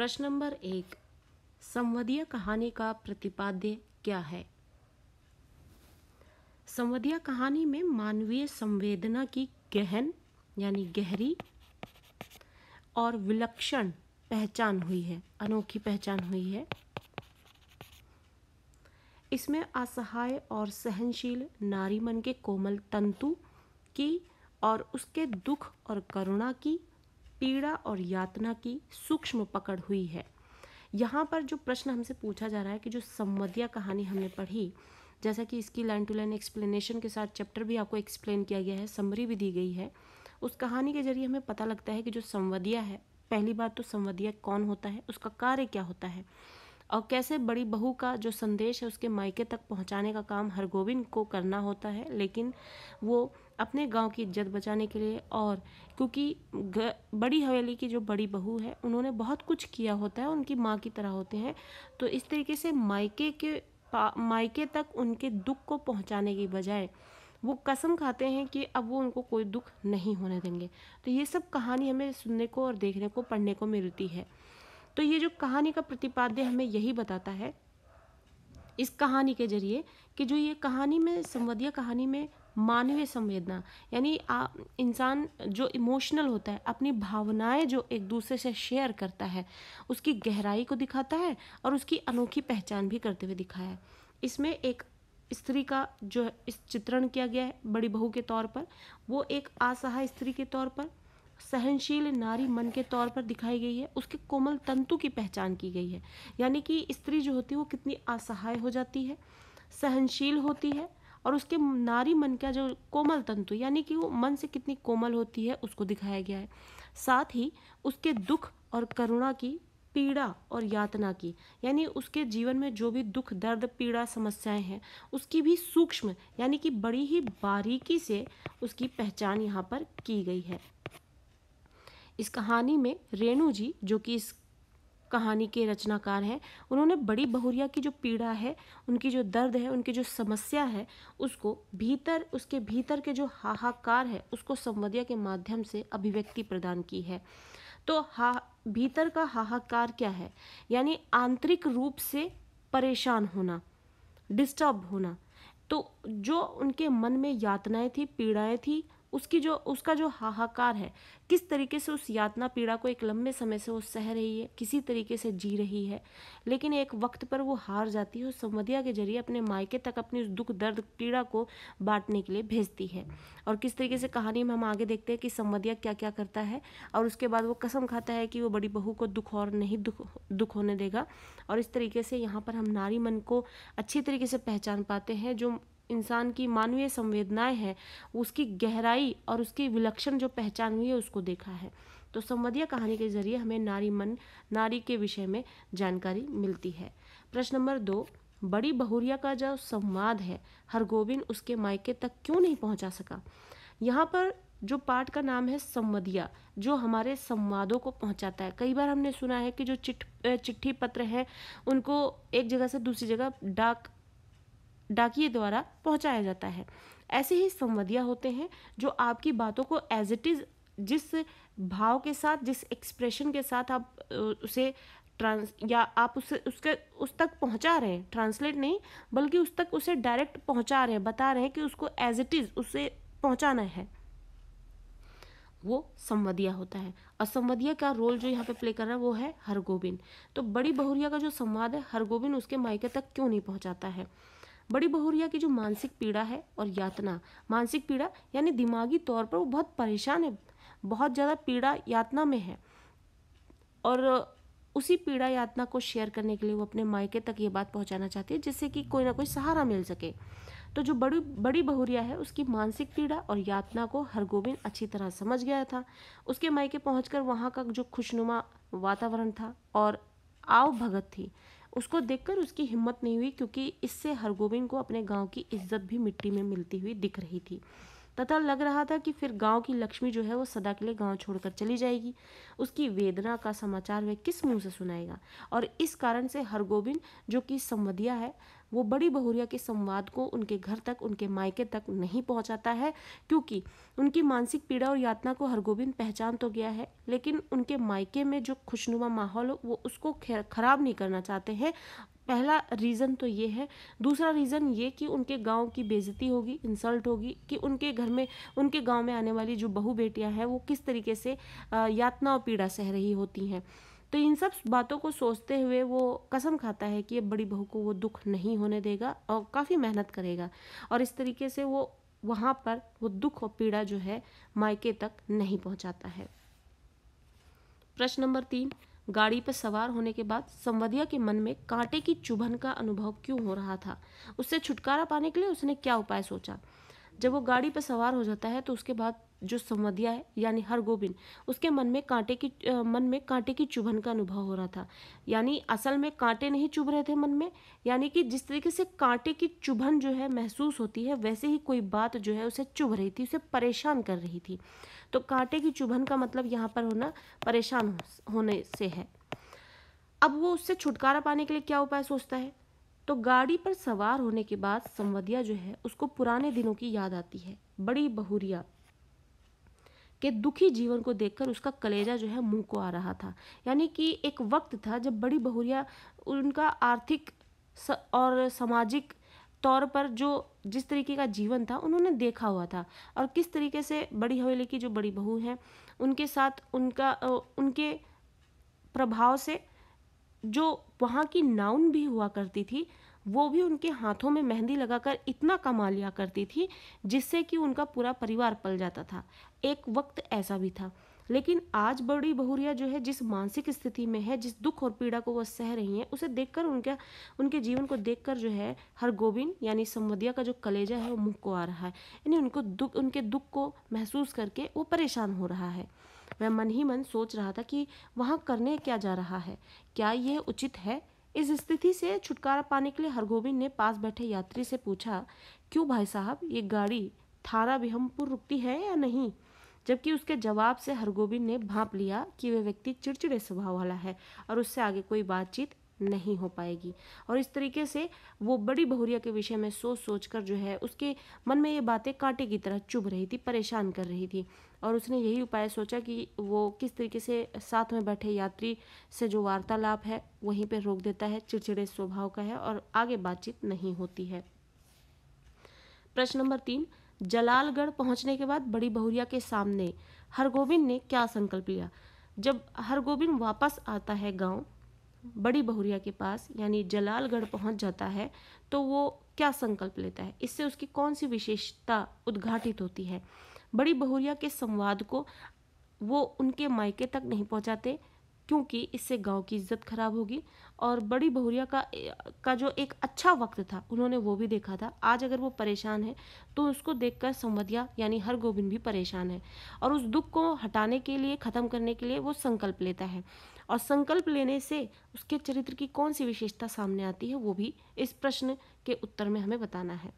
प्रश्न नंबर एक संवदीय कहानी का प्रतिपाद्य क्या है संवदीय कहानी में मानवीय संवेदना की गहन यानी गहरी और विलक्षण पहचान हुई है अनोखी पहचान हुई है इसमें असहाय और सहनशील नारी मन के कोमल तंतु की और उसके दुख और करुणा की पीड़ा और यातना की सूक्ष्म पकड़ हुई है यहाँ पर जो प्रश्न हमसे पूछा जा रहा है कि जो संवदिया कहानी हमने पढ़ी जैसा कि इसकी लाइन टू लाइन एक्सप्लेनेशन के साथ चैप्टर भी आपको एक्सप्लेन किया गया है समरी भी दी गई है उस कहानी के जरिए हमें पता लगता है कि जो संवदिया है पहली बात तो संवदिया कौन होता है उसका कार्य क्या होता है और कैसे बड़ी बहू का जो संदेश है उसके मायके तक पहुंचाने का काम हरगोविंद को करना होता है लेकिन वो अपने गांव की इज्जत बचाने के लिए और क्योंकि बड़ी हवेली की जो बड़ी बहू है उन्होंने बहुत कुछ किया होता है उनकी माँ की तरह होते हैं तो इस तरीके से मायके के मायके तक उनके दुख को पहुँचाने की बजाय वो कसम खाते हैं कि अब वो उनको कोई दुख नहीं होने देंगे तो ये सब कहानी हमें सुनने को और देखने को पढ़ने को मिलती है तो ये जो कहानी का प्रतिपाद्य हमें यही बताता है इस कहानी के जरिए कि जो ये कहानी में संवदीय कहानी में मानवीय संवेदना यानी इंसान जो इमोशनल होता है अपनी भावनाएं जो एक दूसरे से शेयर करता है उसकी गहराई को दिखाता है और उसकी अनोखी पहचान भी करते हुए दिखाया है इसमें एक स्त्री का जो इस चित्रण किया गया है बड़ी बहू के तौर पर वो एक असहाय स्त्री के तौर पर सहनशील नारी मन के तौर पर दिखाई गई है उसके कोमल तंतु की पहचान की गई है यानी कि स्त्री जो होती है वो कितनी असहाय हो जाती है सहनशील होती है और उसके नारी मन का जो कोमल तंतु यानी कि वो मन से कितनी कोमल होती है उसको दिखाया गया है साथ ही उसके दुख और करुणा की पीड़ा और यातना की यानी उसके जीवन में जो भी दुख दर्द पीड़ा समस्याएं हैं उसकी भी सूक्ष्म यानी कि बड़ी ही बारीकी से उसकी पहचान यहाँ पर की गई है इस कहानी में रेणु जी जो कि इस कहानी के रचनाकार हैं उन्होंने बड़ी बहुरिया की जो पीड़ा है उनकी जो दर्द है उनकी जो समस्या है उसको भीतर उसके भीतर के जो हाहाकार है उसको संवदिया के माध्यम से अभिव्यक्ति प्रदान की है तो हा भीतर का हाहाकार क्या है यानी आंतरिक रूप से परेशान होना डिस्टर्ब होना तो जो उनके मन में यातनाएं थी पीड़ाएं थी उसकी जो उसका जो हाहाकार है किस तरीके से उस यातना पीड़ा को एक लंबे समय से वो सह रही है किसी तरीके से जी रही है लेकिन एक वक्त पर वो हार जाती है और संवदिया के जरिए अपने मायके तक अपनी उस दुख दर्द पीड़ा को बांटने के लिए भेजती है और किस तरीके से कहानी में हम आगे देखते हैं कि संवदिया क्या क्या करता है और उसके बाद वो कसम खाता है कि वो बड़ी बहू को दुख और नहीं दुख दुख होने देगा और इस तरीके से यहाँ पर हम नारी मन को अच्छी तरीके से पहचान पाते हैं जो इंसान की मानवीय संवेदनाएं हैं उसकी गहराई और उसकी विलक्षण जो पहचान हुई है उसको देखा है तो संवदिया कहानी के जरिए हमें नारी मन नारी के विषय में जानकारी मिलती है प्रश्न नंबर दो बड़ी बहुरिया का जो संवाद है हरगोविंद उसके मायके तक क्यों नहीं पहुंचा सका यहाँ पर जो पाठ का नाम है संवदिया जो हमारे संवादों को पहुंचाता है कई बार हमने सुना है कि जो चिट चिट्ठी पत्र हैं उनको एक जगह से दूसरी जगह डाक डाकिए द्वारा पहुंचाया जाता है ऐसे ही संवदिया होते हैं जो आपकी बातों को एज इट इज़ जिस भाव के साथ जिस एक्सप्रेशन के साथ आप उसे ट्रांस या आप उसे उसके उस तक पहुंचा रहे हैं ट्रांसलेट नहीं बल्कि उस तक उसे डायरेक्ट पहुंचा रहे हैं बता रहे हैं कि उसको एज इट इज़ उसे पहुंचाना है वो संवदिया होता है और संवदिया का रोल जो यहाँ पे प्ले कर रहा है वो है हरगोबिन तो बड़ी बहुरिया का जो संवाद है हरगोबिन उसके मायके तक क्यों नहीं पहुँचाता है बड़ी बहुरिया की जो मानसिक पीड़ा है और यातना मानसिक पीड़ा यानी दिमागी तौर पर वो बहुत परेशान है बहुत ज़्यादा पीड़ा यातना में है और उसी पीड़ा यातना को शेयर करने के लिए वो अपने मायके तक ये बात पहुंचाना चाहती है जिससे कि कोई ना कोई सहारा मिल सके तो जो बड़ी बड़ी बहुरिया है उसकी मानसिक पीड़ा और यातना को हरगोविंद अच्छी तरह समझ गया था उसके मायके पहुँच कर वहाँ का जो खुशनुमा वातावरण था और आव भगत थी उसको देखकर उसकी हिम्मत नहीं हुई क्योंकि इससे हरगोविंद को अपने गांव की इज्जत भी मिट्टी में मिलती हुई दिख रही थी तथा लग रहा था कि फिर गांव की लक्ष्मी जो है वो सदा के लिए गांव छोड़कर चली जाएगी उसकी वेदना का समाचार वह किस मुंह से सुनाएगा और इस कारण से हरगोबिंद जो कि संवदिया है वो बड़ी बहुरिया के संवाद को उनके घर तक उनके मायके तक नहीं पहुंचाता है क्योंकि उनकी मानसिक पीड़ा और यातना को हरगोबिंद पहचान तो गया है लेकिन उनके मायके में जो खुशनुमा माहौल हो वो उसको खराब नहीं करना चाहते हैं पहला रीज़न तो ये है दूसरा रीज़न ये कि उनके गांव की बेजती होगी इंसल्ट होगी कि उनके घर में उनके गांव में आने वाली जो बहू बेटियां हैं वो किस तरीके से यातना और पीड़ा सह रही होती हैं तो इन सब बातों को सोचते हुए वो कसम खाता है कि अब बड़ी बहू को वो दुख नहीं होने देगा और काफ़ी मेहनत करेगा और इस तरीके से वो वहाँ पर वो दुख और पीड़ा जो है मायके तक नहीं पहुँचाता है प्रश्न नंबर तीन गाड़ी पर सवार होने के बाद संवदिया के मन में कांटे की चुभन का अनुभव क्यों हो रहा था उससे छुटकारा पाने के लिए उसने क्या उपाय सोचा जब वो गाड़ी पर सवार हो जाता है तो उसके बाद जो संवदिया है यानी गोबिंद उसके मन में कांटे की मन में कांटे की चुभन का अनुभव हो रहा था यानी असल में कांटे नहीं चुभ रहे थे मन में यानी कि जिस तरीके से कांटे की चुभन जो है महसूस होती है वैसे ही कोई बात जो है उसे चुभ रही थी उसे परेशान कर रही थी तो कांटे की चुभन का मतलब यहाँ पर होना परेशान होने से है अब वो उससे छुटकारा पाने के लिए क्या उपाय सोचता है तो गाड़ी पर सवार होने के बाद संवदिया जो है उसको पुराने दिनों की याद आती है बड़ी बहुरिया के दुखी जीवन को देखकर उसका कलेजा जो है मुंह को आ रहा था यानी कि एक वक्त था जब बड़ी बहुरिया उनका आर्थिक और सामाजिक तौर पर जो जिस तरीके का जीवन था उन्होंने देखा हुआ था और किस तरीके से बड़ी हवेली की जो बड़ी बहू हैं उनके साथ उनका उनके प्रभाव से जो वहाँ की नाउन भी हुआ करती थी वो भी उनके हाथों में मेहंदी लगाकर इतना कमा लिया करती थी जिससे कि उनका पूरा परिवार पल जाता था एक वक्त ऐसा भी था लेकिन आज बड़ी बहुरिया जो है जिस मानसिक स्थिति में है जिस दुख और पीड़ा को वह सह रही हैं उसे देखकर उनका उनके जीवन को देखकर जो है हर गोविंद यानी संवदिया का जो कलेजा है वो मुँह को आ रहा है यानी उनको दुख उनके दुख को महसूस करके वो परेशान हो रहा है वह मन ही मन सोच रहा था कि वहाँ करने क्या जा रहा है क्या यह उचित है इस स्थिति से छुटकारा पाने के लिए हरगोविंद ने पास बैठे यात्री से पूछा क्यों भाई साहब ये गाड़ी थारा बिहमपुर रुकती है या नहीं जबकि उसके जवाब से हरगोबिंद ने भाप लिया कि वह व्यक्ति चिड़चिड़े स्वभाव वाला है और उससे आगे कोई बातचीत नहीं हो पाएगी और इस तरीके से वो बड़ी बहुरिया के विषय में सोच सोच कर जो है उसके मन में ये बातें कांटे की तरह चुभ रही थी परेशान कर रही थी और उसने यही उपाय सोचा कि वो किस तरीके से साथ में बैठे यात्री से जो वार्तालाप है वहीं पर रोक देता है चिड़चिड़े स्वभाव का है और आगे बातचीत नहीं होती है प्रश्न नंबर तीन जलालगढ़ पहुंचने के बाद बड़ी बहुरिया के सामने हरगोविंद ने क्या संकल्प लिया जब हरगोविंद वापस आता है गांव बड़ी बहुरिया के पास यानी जलालगढ़ पहुंच जाता है तो वो क्या संकल्प लेता है इससे उसकी कौन सी विशेषता उद्घाटित होती है बड़ी बहुरिया के संवाद को वो उनके मायके तक नहीं पहुंचाते क्योंकि इससे गांव की इज्जत खराब होगी और बड़ी बहुरिया का का जो एक अच्छा वक्त था उन्होंने वो भी देखा था आज अगर वो परेशान है तो उसको देखकर संवदिया यानी हर गोविंद भी परेशान है और उस दुख को हटाने के लिए ख़त्म करने के लिए वो संकल्प लेता है और संकल्प लेने से उसके चरित्र की कौन सी विशेषता सामने आती है वो भी इस प्रश्न के उत्तर में हमें बताना है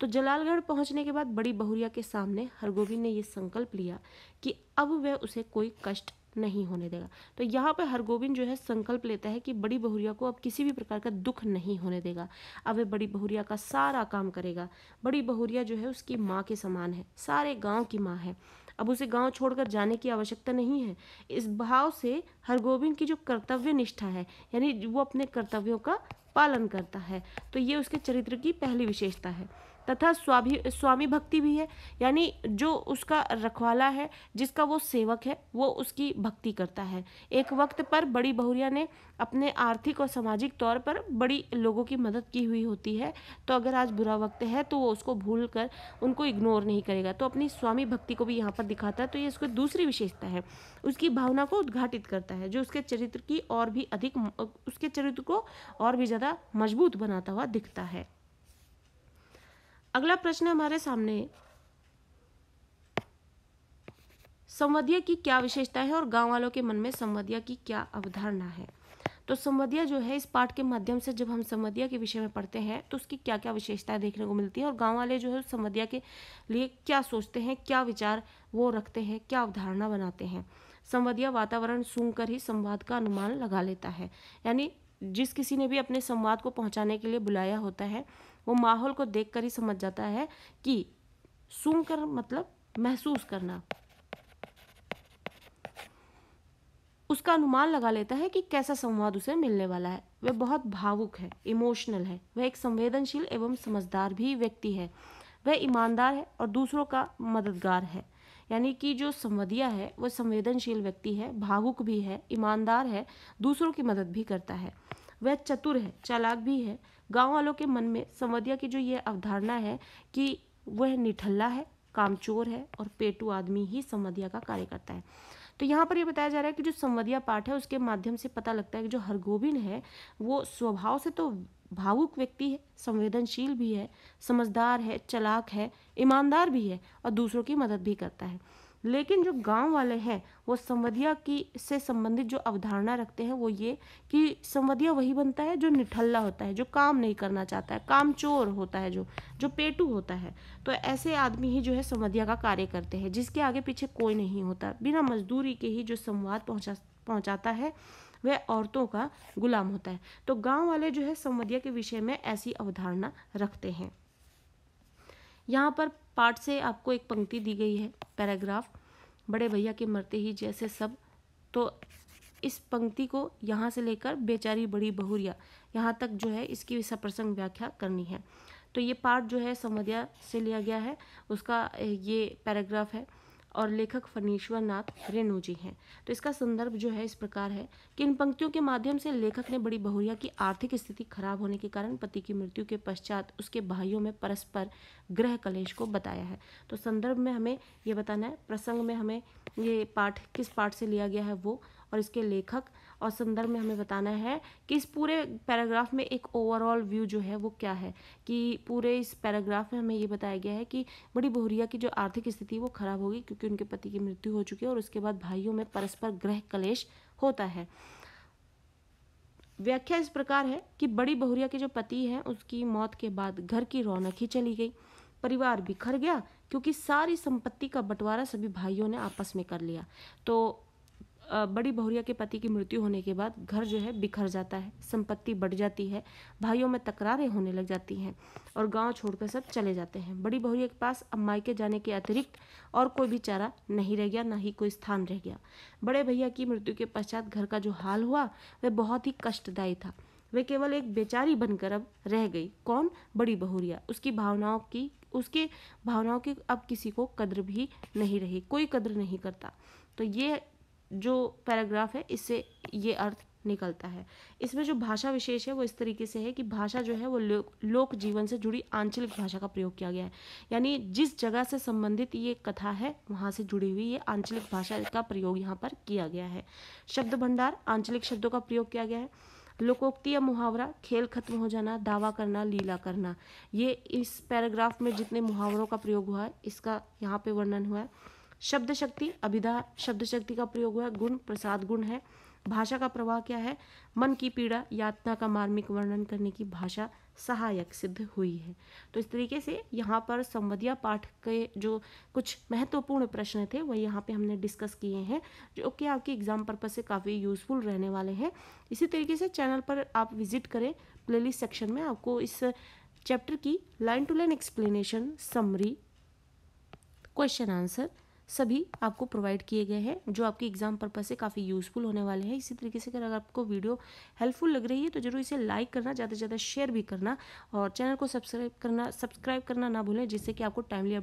तो जलालगढ़ पहुंचने के बाद बड़ी बहुरिया के सामने हरगोविंद ने यह संकल्प लिया कि अब वह उसे कोई कष्ट नहीं होने देगा तो यहाँ पर हरगोविंद जो है संकल्प लेता है कि बड़ी बहुरिया को अब किसी भी प्रकार का दुख नहीं होने देगा अब वह बड़ी बहुरिया का सारा काम करेगा बड़ी बहुरिया जो है उसकी माँ के समान है सारे गाँव की माँ है अब उसे गांव छोड़कर जाने की आवश्यकता नहीं है इस भाव से हरगोविंद की जो कर्तव्य निष्ठा है यानी वो अपने कर्तव्यों का पालन करता है तो ये उसके चरित्र की पहली विशेषता है तथा स्वाभि स्वामी भक्ति भी है यानी जो उसका रखवाला है जिसका वो सेवक है वो उसकी भक्ति करता है एक वक्त पर बड़ी बहुरिया ने अपने आर्थिक और सामाजिक तौर पर बड़ी लोगों की मदद की हुई होती है तो अगर आज बुरा वक्त है तो वो उसको भूल कर उनको इग्नोर नहीं करेगा तो अपनी स्वामी भक्ति को भी यहाँ पर दिखाता है तो ये उसकी दूसरी विशेषता है उसकी भावना को उद्घाटित करता है जो उसके चरित्र की और भी अधिक उसके चरित्र को और भी ज़्यादा मजबूत बनाता हुआ दिखता है अगला प्रश्न हमारे सामने संवदिया की क्या विशेषता है और गांव वालों के मन में संवदिया की क्या अवधारणा है तो संवदिया जो है इस पाठ के माध्यम से जब हम संवदिया के विषय में पढ़ते हैं तो उसकी क्या क्या विशेषताएं देखने को मिलती है और गांव वाले जो है संवदिया के लिए क्या सोचते हैं क्या विचार वो रखते हैं क्या अवधारणा बनाते हैं संवदिया वातावरण सुनकर कर ही संवाद का अनुमान लगा लेता है यानी जिस किसी ने भी अपने संवाद को पहुंचाने के लिए बुलाया होता है वो माहौल को देखकर ही समझ जाता है कि सूंघकर मतलब महसूस करना उसका अनुमान लगा लेता है कि कैसा संवाद उसे मिलने वाला है वह बहुत भावुक है इमोशनल है वह एक संवेदनशील एवं समझदार भी व्यक्ति है वह ईमानदार है और दूसरों का मददगार है यानी कि जो संवदिया है वह संवेदनशील व्यक्ति है भावुक भी है ईमानदार है दूसरों की मदद भी करता है वह चतुर है चालाक भी है गांव वालों के मन में संवदिया की जो ये अवधारणा है कि वह निठल्ला है कामचोर है और पेटू आदमी ही संवदिया का कार्य करता है तो यहाँ पर ये बताया जा रहा है कि जो संवदिया पाठ है उसके माध्यम से पता लगता है कि जो हरगोविंद है वो स्वभाव से तो भावुक व्यक्ति है संवेदनशील भी है समझदार है चलाक है ईमानदार भी है और दूसरों की मदद भी करता है लेकिन जो गांव वाले हैं वो संवदिया की से संबंधित जो अवधारणा रखते हैं वो ये कि संवदिया वही बनता है जो निठल्ला होता है जो काम नहीं करना चाहता है काम चोर होता है जो जो पेटू होता है तो ऐसे आदमी ही जो है संवदिया का कार्य करते हैं जिसके आगे पीछे कोई नहीं होता बिना मजदूरी के ही जो संवाद पहुँचा पहुँचाता है वह औरतों का गुलाम होता है तो गाँव वाले जो है संवदिया के विषय में ऐसी अवधारणा रखते हैं यहाँ पर पाठ से आपको एक पंक्ति दी गई है पैराग्राफ बड़े भैया के मरते ही जैसे सब तो इस पंक्ति को यहाँ से लेकर बेचारी बड़ी बहुरिया यहाँ तक जो है इसकी सप्रसंग व्याख्या करनी है तो ये पार्ट जो है समध्या से लिया गया है उसका ये पैराग्राफ है और लेखक फनीश्वर नाथ रेणु जी हैं तो इसका संदर्भ जो है इस प्रकार है कि इन पंक्तियों के माध्यम से लेखक ने बड़ी बहुरिया की आर्थिक स्थिति खराब होने के कारण पति की मृत्यु के पश्चात उसके भाइयों में परस्पर ग्रह कलेश को बताया है तो संदर्भ में हमें ये बताना है प्रसंग में हमें ये पाठ किस पाठ से लिया गया है वो और इसके लेखक और संदर्भ में हमें बताना है कि इस पूरे पैराग्राफ में एक ओवरऑल व्यू जो है वो क्या है कि पूरे इस पैराग्राफ में हमें ये बताया गया है कि बड़ी बहुरिया की जो आर्थिक स्थिति वो खराब होगी क्योंकि उनके पति की मृत्यु हो चुकी है और उसके बाद भाइयों में परस्पर ग्रह कलेश होता है व्याख्या इस प्रकार है कि बड़ी बहुरिया के जो पति हैं उसकी मौत के बाद घर की रौनक ही चली गई परिवार बिखर गया क्योंकि सारी संपत्ति का बंटवारा सभी भाइयों ने आपस में कर लिया तो बड़ी बहुरिया के पति की मृत्यु होने के बाद घर जो है बिखर जाता है संपत्ति बढ़ जाती है भाइयों में तकरारें होने लग जाती हैं और गांव छोड़कर सब चले जाते हैं बड़ी बहुरिया के पास अब मायके जाने के अतिरिक्त और कोई भी चारा नहीं रह गया ना ही कोई स्थान रह गया बड़े भैया की मृत्यु के पश्चात घर का जो हाल हुआ वह बहुत ही कष्टदायी था वे केवल एक बेचारी बनकर अब रह गई कौन बड़ी बहुरिया उसकी भावनाओं की उसके भावनाओं की अब किसी को कद्र भी नहीं रही कोई कद्र नहीं करता तो ये जो पैराग्राफ है इससे ये अर्थ निकलता है इसमें जो भाषा विशेष है वो इस तरीके से है कि भाषा जो है वो लो, लोक जीवन से जुड़ी आंचलिक भाषा का प्रयोग किया गया है यानी जिस जगह से संबंधित ये कथा है वहाँ से जुड़ी हुई ये आंचलिक भाषा का प्रयोग यहाँ पर किया गया है शब्द भंडार आंचलिक शब्दों का प्रयोग किया गया है लोकोक्ति या मुहावरा खेल खत्म हो जाना दावा करना लीला करना ये इस पैराग्राफ में जितने मुहावरों का प्रयोग हुआ है इसका यहाँ पे वर्णन हुआ है शब्द शक्ति अभिधा शब्द शक्ति का प्रयोग हुआ गुण प्रसाद गुण है भाषा का प्रवाह क्या है मन की पीड़ा यातना का मार्मिक वर्णन करने की भाषा सहायक सिद्ध हुई है तो इस तरीके से यहाँ पर संवदिया पाठ के जो कुछ महत्वपूर्ण प्रश्न थे वह यहाँ पे हमने डिस्कस किए हैं जो कि आपके एग्जाम पर्पज से काफ़ी यूजफुल रहने वाले हैं इसी तरीके से चैनल पर आप विजिट करें प्लेलिस्ट सेक्शन में आपको इस चैप्टर की line to line explanation summary question answer सभी आपको प्रोवाइड किए गए हैं जो आपके एग्जाम पर्पज से काफ़ी यूजफुल होने वाले हैं इसी तरीके से अगर आपको वीडियो हेल्पफुल लग रही है तो जरूर इसे लाइक करना ज़्यादा से ज़्यादा शेयर भी करना और चैनल को सब्सक्राइब करना सब्सक्राइब करना ना भूलें जिससे कि आपको टाइमली